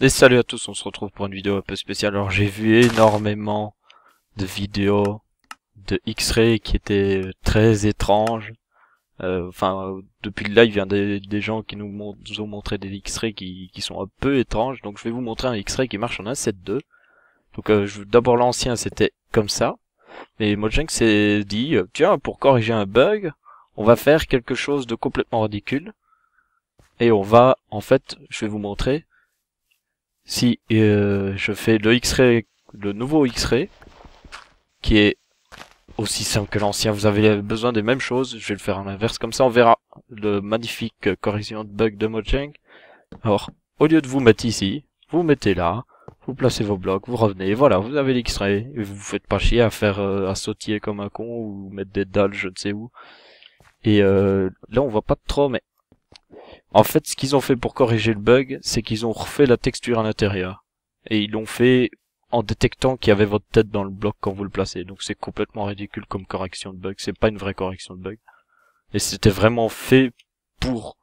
Et salut à tous, on se retrouve pour une vidéo un peu spéciale. Alors j'ai vu énormément de vidéos de X-Ray qui étaient euh, très étranges. Euh, enfin, depuis le live, il y a des, gens qui nous, ont montré des X-Ray qui, sont un peu étranges. Donc je vais vous montrer un X-Ray qui marche en 1.7.2. Donc euh, d'abord l'ancien c'était comme ça. Mais Mojang s'est dit, tiens, pour corriger un bug, on va faire quelque chose de complètement ridicule. Et on va, en fait, je vais vous montrer, si euh, je fais le x le nouveau X-ray, qui est aussi simple que l'ancien, vous avez besoin des mêmes choses, je vais le faire en inverse, comme ça on verra le magnifique correction de bug de Mojang. Alors, au lieu de vous mettre ici, vous mettez là, vous placez vos blocs, vous revenez, voilà, vous avez l'X-Ray, et vous vous faites pas chier à faire euh, à sautiller comme un con ou mettre des dalles je ne sais où. Et euh, là on voit pas trop, mais en fait, ce qu'ils ont fait pour corriger le bug, c'est qu'ils ont refait la texture à l'intérieur. Et ils l'ont fait en détectant qu'il y avait votre tête dans le bloc quand vous le placez. Donc c'est complètement ridicule comme correction de bug. C'est pas une vraie correction de bug. Et c'était vraiment fait pour.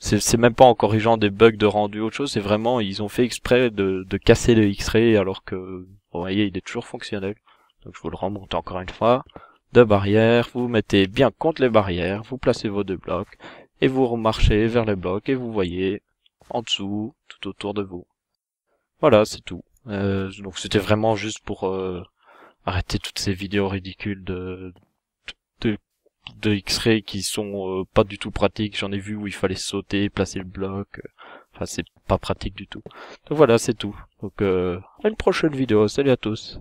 C'est même pas en corrigeant des bugs de rendu ou autre chose. C'est vraiment ils ont fait exprès de, casser le X-ray alors que vous voyez il est toujours fonctionnel. Donc je vous le remonte encore une fois. Deux barrières, vous mettez bien contre les barrières, vous placez vos deux blocs, et vous remarchez vers les blocs et vous voyez en dessous, tout autour de vous. Voilà, c'est tout. Euh, donc c'était vraiment juste pour euh, arrêter toutes ces vidéos ridicules de X-ray qui sont euh, pas du tout pratiques. J'en ai vu où il fallait sauter, placer le bloc. Enfin, c'est pas pratique du tout. Donc voilà, c'est tout. Donc à une prochaine vidéo. Salut à tous.